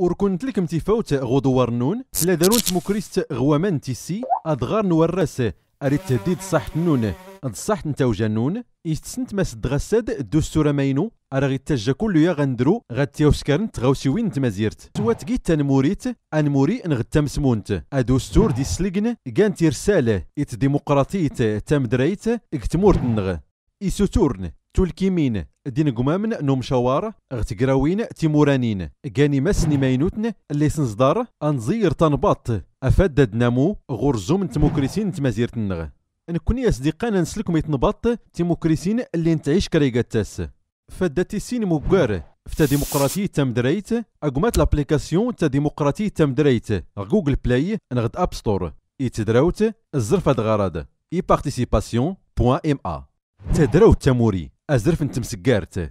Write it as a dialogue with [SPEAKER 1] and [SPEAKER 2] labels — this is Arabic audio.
[SPEAKER 1] وركنت لكم تفوت غدوة نون تلا دارونت غوامان تيسي أدغار نوراس أريد تهديد صحة النون أد صحة نتا نون إستسنت ماس دغساد الدستور ماينو أرا غي تاجا كلو يا غندرو غاتيوسكرن تغاوسي وين تمازيرت توات كي تنموريت أنموري نغتا مسمونت أدستور دي سلقن كانت رسالة إت ديمقراطية تمدريت إكتمورت نغ إسوتورن تولكيمين دين قمامن نوم شوار غتقراوين تيمورانين كاني مسني ماينوتن اللي سنصدار انزير تنباط افدد نامو غرزوم تموكريسين تمازيرت النغ كوني اصدقانا نسلكم يتنباط تيموكريسين اللي نتعيش كريقات تاس فدتي سين موكار فتا ديمقراطي تمدريت اقمات لابليكاسيون تا ديمقراطي تمدريت غوغل بلاي نغد اب ستور يتدراوت الزرفة دغارادة اي بارتيسيباسيون بوان ام ا تدراوت تاموري
[SPEAKER 2] ازرف نتمسكارت